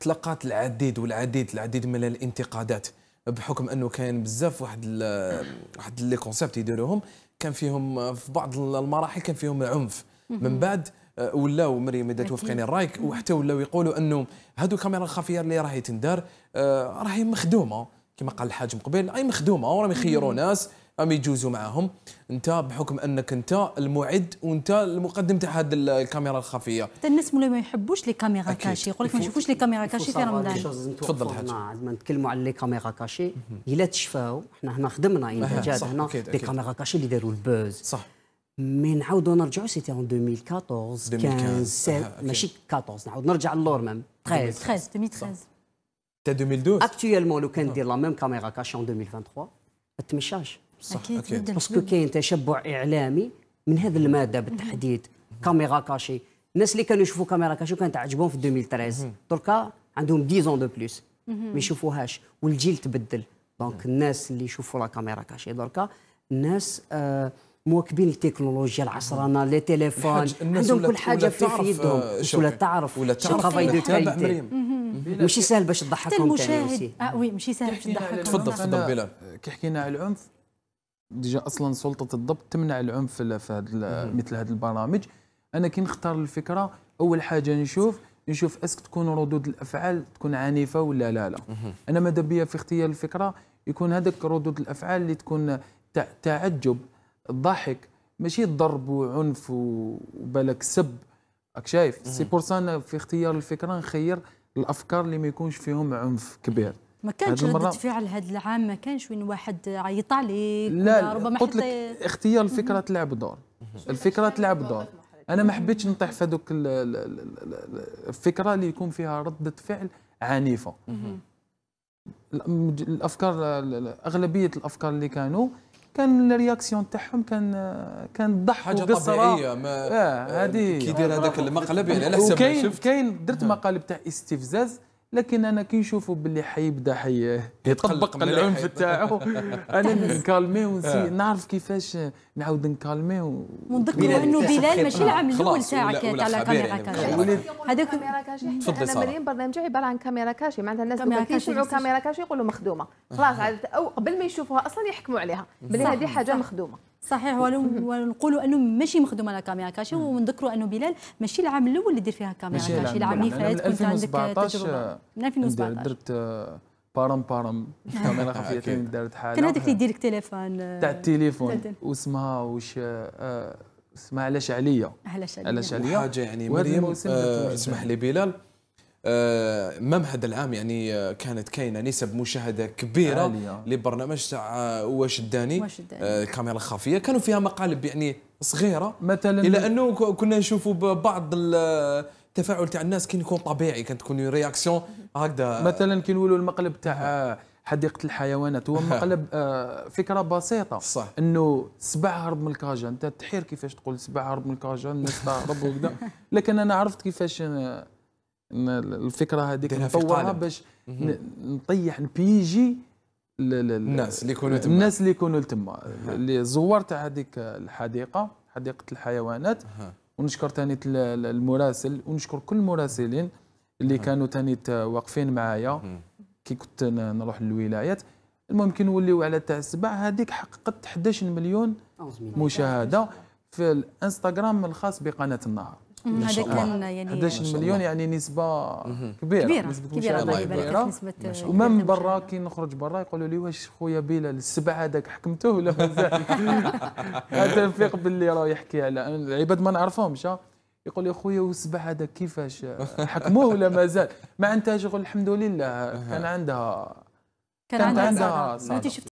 تلقات العديد والعديد العديد من الانتقادات بحكم انه كان بزاف واحد واحد لي كونسيبت يديروهم كان فيهم في بعض المراحل كان فيهم عنف من بعد آه، ولاو مريم اذا توافقيني رايك وحتى ولاو يقولوا انه هادو الكاميرا الخفيه اللي راهي تندار آه، راهي مخدومه كما قال الحاج من قبل اي مخدومه وراهم يخيروا ناس ام يجوزوا معاهم انت بحكم انك انت المعد وانت المقدم تاع هذه الكاميرا الخفيه حتى الناس ما يحبوش لي كاميرا كاشي يقول لك ما نشوفوش لي كاميرا كاشي في رمضان تفضل حاج لازم نتكلموا على لي كاميرا كاشي الا تشفاو احنا هنا خدمنا انتاجات هنا لي كاميرا كاشي اللي داروا البوز صح مي نعاودوا نرجعوا سيتي ان 2014 2015 ماشي 14 نعاود نرجع للور ميم 13 13 2013 تا 2012 اكتويلمون لو كان ندير لا ميم كاميرا كاشي اون 2023 التمشاش صح اكيد, أكيد. باسكو كاين تشبع اعلامي من هذه الماده بالتحديد كاميرا كاشي الناس اللي كانوا يشوفوا كاميرا كاشي كانت تعجبهم في 2013 دركا عندهم 10 دو بلوس ما يشوفوهاش والجيل تبدل دونك الناس اللي يشوفوا لا كاميرا كاشي دركا الناس آه مواكبين التكنولوجيا العصرانه لي تيليفون عندهم كل حاجه في يدهم آه، ولا تعرف ولا تعرف ولا تعرف ماشي سهل باش تضحكهم تاني المشاهد اه وي ماشي سهل باش تضحكهم تفضل تفضل بلال كي حكينا على العنف ديجا اصلا سلطه الضبط تمنع العنف في هاد مثل هذه البرامج انا كي نختار الفكره اول حاجه نشوف نشوف اسك تكون ردود الافعال تكون عنيفه ولا لا لا انا ماذا بيا في اختيار الفكره يكون هذاك ردود الافعال اللي تكون تعجب الضحك ماشي ضرب وعنف وبالك سب راك شايف سي بور في اختيار الفكره نخير الافكار اللي ما يكونش فيهم عنف كبير ما كانش رده فعل هذا العام ما كانش وين واحد عيط عليك لا ربما قلت لك اختيار الفكره تلعب دور الفكره تلعب دور انا ما حبيتش نطيح في هذوك الفكره اللي يكون فيها رده فعل عنيفه الافكار اغلبيه الافكار اللي كانوا كان الرياكسيون تاعهم كان كان ضحك حاجه طبيعيه ما آه، آه، هذه كي يدير هذاك المقلب يعني، آه. على حسب شفت كاين درت مقالب تاع استفزاز لكن انا كي نشوفوا باللي حيبدا حي إيه، يطبق العنف تاعو انا نكالمي ونسي آه. نعرف كيفاش نعاود و... ونذكروا انه بلال ماشي العام الاول تاعك تاع لا كاميرا يعني. كاشي هذاك كاميرا كاشي انا مريم برنامجي عباره عن كاميرا كاشي معناتها الناس كي يسمعوا كاميرا كاشي يقولوا مخدومه خلاص او قبل ما يشوفوها اصلا يحكموا عليها بلي هذه حاجه مخدومه صحيح ونقولوا انه ماشي مخدومه على كاميرا كاشي ونذكروا انه بلال ماشي العام الاول اللي دير فيها كاميرا كاشي العام اللي فات كنت عندك تجربه من 2017 درت آه، بارم بارم كاميرا خفيه آه، دارت حاله كان هذيك اللي يدير التليفون آه، تاع التليفون واسمها واش اسمها علاش عليا علاش عليا علاش عليا حاجه يعني مريم اسمح لي بلال آه مام هذا العام يعني آه كانت كاينه نسب مشاهده كبيره عالية. لبرنامج تاع آه واش الداني كاميرا خفيه كانوا فيها مقالب يعني صغيره مثلا الى انه كنا نشوفوا بعض التفاعل تاع الناس كان يكون طبيعي كانت تكون رياكسيون هكذا مثلا كي نقولوا المقلب تاع حديقه الحيوانات هو مقلب آه، فكره بسيطه صح انه سبع هرب من الكاجا انت تحير كيفاش تقول سبع هرب من الكاجا الناس تهرب وكذا لكن انا عرفت كيفاش الفكره هذيك نطورها باش نطيح نبيجي الناس اللي يكونوا تما الناس اللي يكونوا تما الزوار تاع هذيك الحديقه حديقه الحيوانات ونشكر تاني المراسل ونشكر كل المراسلين اللي كانوا تاني واقفين معايا كي كنت نروح للولايات المهم كي نوليو على تاع السبع هذيك حققت 11 مليون مشاهده في الانستغرام الخاص بقناه النهار هذا كان يعني 11 مليون يعني نسبه كبيره كبيره نسبه يعني كبيره الله يبارك نسبه ومن برا كي نخرج برا يقولوا لي واش خويا بلال السبعه هذاك حكمته ولا مازال هذا نفيق باللي راه يحكي على العباد ما نعرفهمش يقول لي خويا والسبع هذاك كيفاش حكموه ولا مازال ما عندها شغل الحمد لله كان عندها كان عندها, صح